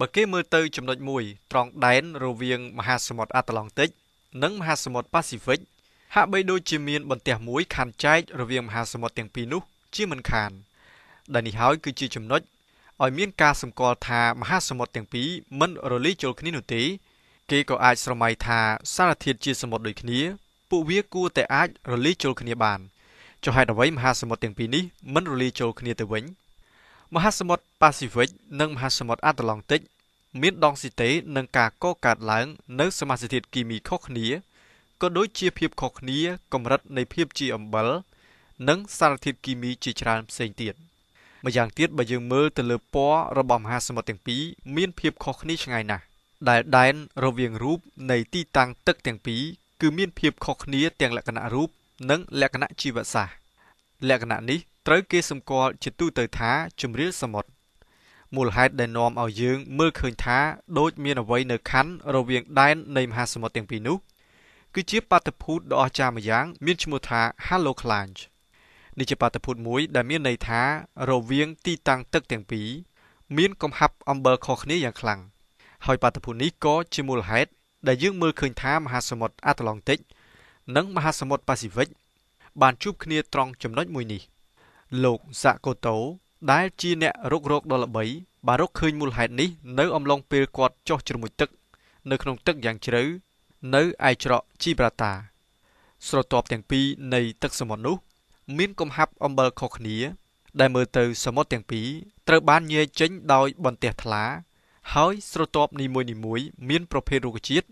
បើគេមើលទៅចំណុចមួយត្រង់ដែនរវាងមហាសមុទ្រអាត្លង់តិចនិងមហាសមុទ្រប៉ាស៊ីហ្វិកហាក់បីដូចជាមាន បន្ទះមួយខានចែករវាងមហាសមុទ្រទាំងពីរនោះ ជាមិនខាន ដែលនេះហើយគឺជាចំណុចឲ្យមាន ការសម្គាល់ថាមហាសមុទ្រទាំងពីរមិនរលីចូលគ្នានោះទេ គេក៏អាចស្រមៃថាសារធាតុជាសមុទ្រដូចគ្នា ពួកវាគួរតែអាចរលីចូលគ្នាបានចុះហេតុអ្វីមហាសមុទ្រទាំង ពីរនេះមិនរលីចូលគ្នាទៅវិញ។មហាសមុទ្រប៉ាស៊ីហ្វិកនិងមហាសមុទ្រអាត្លង់តិកមានដងស៊ីតេនឹងការកកើតឡើងនៅសមាសធាតុគីមីខុសគ្នាក៏ដូចជាភាពខុសគ្នាកម្រិតនៃភាពជាអំបិលនិង សារធាតុគីមីជាច្រើនផ្សេងទៀតម្យ៉ាងទៀតបើយើងមើលទៅលើពណ៌របស់មហាសមុទ្រទាំងពីរមានភាពខុសគ្នាឆ្ងាយណាស់ដែលដែនរវាងរូបនៃទីតាំងទឹកទាំងពីរគឺមានភាពខុសគ្នាទាំងលក្ខណៈរូបនិងលក្ខណៈជីវសាស្ត្រលក្ខណៈនេះត្រូវគេសម្គាល់ជាទូទៅថាជំរាលសមុទ្រមូលហេតុដែលនាំឲ្យយើង មើលឃើញថាដូចមានអ្វីនៅខណ្ឌរវាងដែននៃមហាសមុទ្រទាំងពីរនោះគឺជា បាតុភូតដ៏អស្ចារ្យម្យ៉ាងមានឈ្មោះថា Halo Clanch នេះជាបាតុភូតមួយដែលមានន័យថារវាង ទីតាំងទឹកទាំងពីរមានកំហាប់អំបិលខុសគ្នាយ៉ាងខ្លាំងហើយបាតុភូតនេះក៏ជាមូលហេតុដែលយើងមើលឃើញថាមហាសមុទ្រអាត្លង់តិកនិងមហាសមុទ្រប៉ាស៊ីហ្វិកបានជួបគ្នាត្រង់ចំណុចមួយនេះលោកសាកូតូដែលជាអ្នករុករកដ៏ល្បី បានរកឃើញមូលហេតុនេះ នៅអំឡុងពេលគាត់ចុះជ្រមុជទឹក នៅក្នុងទឹកយ៉ាងជ្រៅនៅឯច្រកជីប្រាតា ស្រទាប់ទាំងពីរនៃទឹកសមុទ្រនោះ មាន កំហាប់អំបិលខុសគ្នា ដែលមើលទៅសមុទ្រទាំងពីរត្រូវបានញែកចេញដោយ បន្ទះថ្លា ហើយ ស្រទាប់នីមួយៗមាន ប្រភេទរុក្ខជាតិ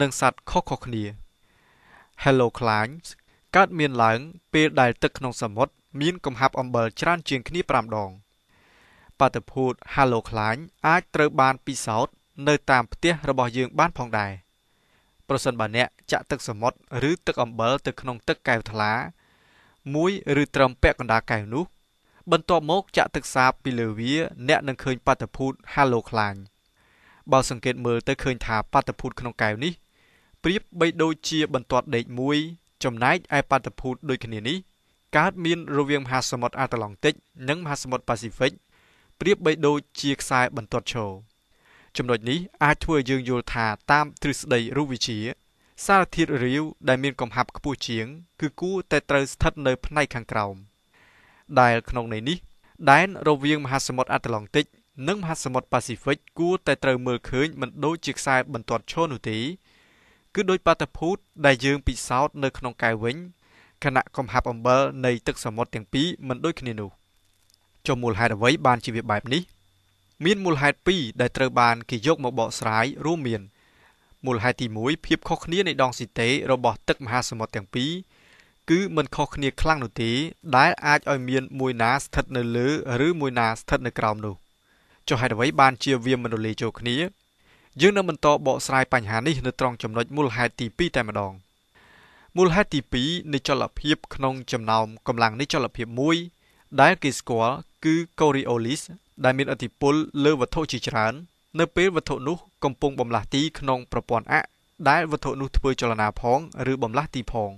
និងសត្វខុសៗគ្នា Hello Climbs កើតមានឡើងពេលដែលទឹកក្នុងសមុទ្រមានកំហាប់អំបិលច្រើន ជាងគ្នា5ដងបាតុភូត Halo ខ្លាញ់អាចត្រូវបានពិសោធន៍នៅតាមផ្ទះរបស់យើងបានផងដែរប្រសិនបើអ្នកចាក់ទឹកសមុទ្រឬទឹកអំបិលទៅក្នុង ទឹកកែវថ្លា មួយឬត្រឹមពាក់កណ្ដាលកែវនោះ បន្ទាប់មកចាក់ទឹកសាបពីលើវាអ្នកនឹងឃើញបាតុភូត Halo ខ្លាញ់បើសង្កេតមើលទៅឃើញថាបាតុភូតក្នុងកែវនេះប្រៀបបីដូចជាបន្ទាត់ដេកមួយចំណែកឯបាតុភូតដូចគ្នានេះកើតមានរវាងមហាសមុទ្រអាត្លង់តិចនិងមហាសមុទ្រប៉ាស៊ីហ្វិកប្រៀបបីដូចជាខ្សែបន្ទាត់ឈរចំណុចនេះអាចធ្វើឲ្យយើងយល់ថាតាមទ្រឹស្ដីរូបវិទ្យាសារធាតុរាវដែលមានកំហាប់ខ្ពស់ជាង គឺគួរតែត្រូវស្ថិតនៅ ផ្នែកខាងក្រោមដែលក្នុងន័យនេះ ដែនរវាងមហាសមុទ្រអាត្លង់តិចនិងមហាសមុទ្រប៉ាស៊ីហ្វិកគួរតែត្រូវមើលឃើញមិនដូចជាខ្សែបន្ទាត់ឈរនោះទេគឺដោយបាតុភូតដែលយើងពិសោធន៍នៅក្នុងកែវវិញខណៈកំហាប់អំបិលនៃទឹកសមុទ្រទាំងពីរមិនដូចគ្នានោះចុះមូលហេតុអ្វីបានជាវាបែបនេះមានមូលហេតុពីរដែលត្រូវបានគេយកមកបកស្រាយរួមមានមូលហេតុទី1ភាពខុសគ្នានៃដងស៊ីតេរបស់ទឹកមហាសមុទ្រទាំងពីរគឺមិនខុសគ្នាខ្លាំងនោះទេដែលអាចឲ្យមានមួយណាស្ថិតនៅលើឬមួយណាស្ថិតនៅក្រោមនោះចុះហេតុអ្វីបានជាវាមិនរលាយចូលគ្នាយើងនឹងបន្តបកស្រាយបញ្ហានេះនៅត្រង់ចំណុចមូលហេតុទី2តែម្ដងមូលហេតុទី2នៃចលភាពក្នុងចំណោមកម្លាំងនៃចលភាពមួយ ដែលគេស្គាល់គឺ Coriolis ដែលមានឥទ្ធិពលលើវត្ថុជាច្រើននៅពេលវត្ថុនោះកំពុងបំលាស់ទីក្នុងប្រព័ន្ធអដែលវត្ថុនោះធ្វើចលនាផងឬបំលាស់ទីផង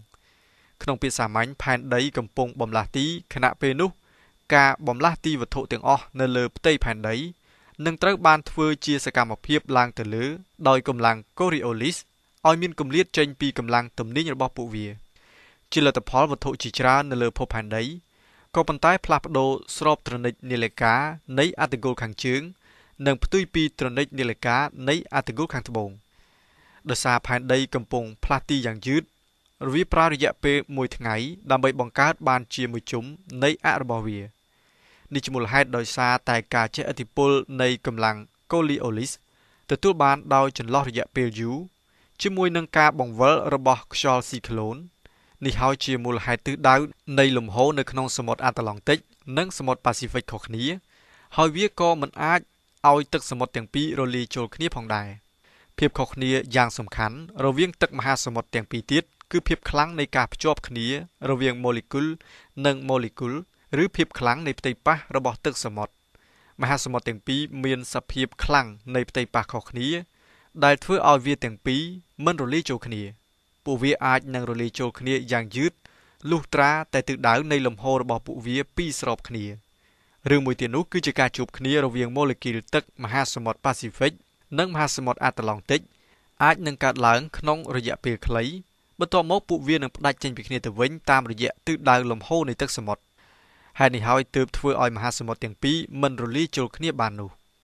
ក្នុងពាក្យសាមញ្ញផែនដីកំពុងបំលាស់ទីខណៈពេលនោះការបំលាស់ទីវត្ថុទាំងអស់នៅលើផ្ទៃផែនដីនឹងត្រូវបានធ្វើជាសកម្មភាពឡើងទៅលើដោយកម្លាំង Coriolis ឲ្យមានកម្លាតចេញពីកម្លាំងទំនាញរបស់ពួកវាជាលទ្ធផលវត្ថុជាច្រើននៅលើភពផែនដីក៏ប៉ុន្តែផ្លាស់ប្ដូរស្របត្រនិចនាឡិកានៃអតិគលខាងជើងនិងផ្ទុយពីត្រនិចនាឡិកានៃអតិគលខាងត្បូងដោយសារផែនដីកំពុងផ្លាស់ទីយ៉ាងយឺតរវាប្រើរយៈពេល1ថ្ងៃ ដើម្បីបង្កើតបានជាមួយជុំនៃអរបស់វា។នេះជាមូលហេតុដោយសារតែការជះឥទ្ធិពលនៃកម្លាំង Coriolis ទទួលបានដោយចន្លោះរយៈពេលយូរជាមួយនឹងការបង្វិលរបស់ខ្យល់ស៊ីក្លូននេះហើយជាមូលហេតុទិសដៅនៃលំហូរនៅក្នុងសមុទ្រអាត្លង់តិកនិងសមុទ្រប៉ាស៊ីហ្វិកខុសគ្នាហើយវាក៏មិនអាចឲ្យទឹកសមុទ្រទាំងពីររលាយចូលគ្នាផងដែរភាពខុសគ្នាយ៉ាងសំខាន់រវាងទឹកមហាសមុទ្រទាំងពីរទៀតគឺភាពខ្លាំងនៃការភ្ជាប់គ្នា រវាងម៉ូលេគុលនិងម៉ូលេគុលឬភាពខ្លាំងនៃផ្ទៃប៉ះរបស់ទឹកសមុទ្រមហាសមុទ្រទាំងពីរមានសភាពខ្លាំងនៃផ្ទៃប៉ះខុសគ្នា ដែលធ្វើឲ្យវាទាំងពីរមិនរលាយចូលគ្នាពួកវាអាចនឹងរលាយចូលគ្នា យ៉ាងយឺតលុះត្រា តែទិសដៅនៃលំហូររបស់ពួកវាពីរស្របគ្នារឿងមួយទៀតនោះគឺជាការជួបគ្នារវាងម៉ូលេគុលទឹកមហាសមុទ្រប៉ាស៊ីហ្វិកនិងមហាសមុទ្រអាត្លង់តិកអាចនឹងកើតឡើងក្នុងរយៈពេលខ្លីបន្ទាប់មកពួកវានឹងផ្ដាច់ចេញពីគ្នាទៅវិញតាមរយៈទិសដៅលំហូរនៃទឹកសមុទ្រហេតុនេះហើយទើបធ្វើឲ្យមហាសមុទ្រទាំងពីរមិនរលាយចូលគ្នាបាននោះ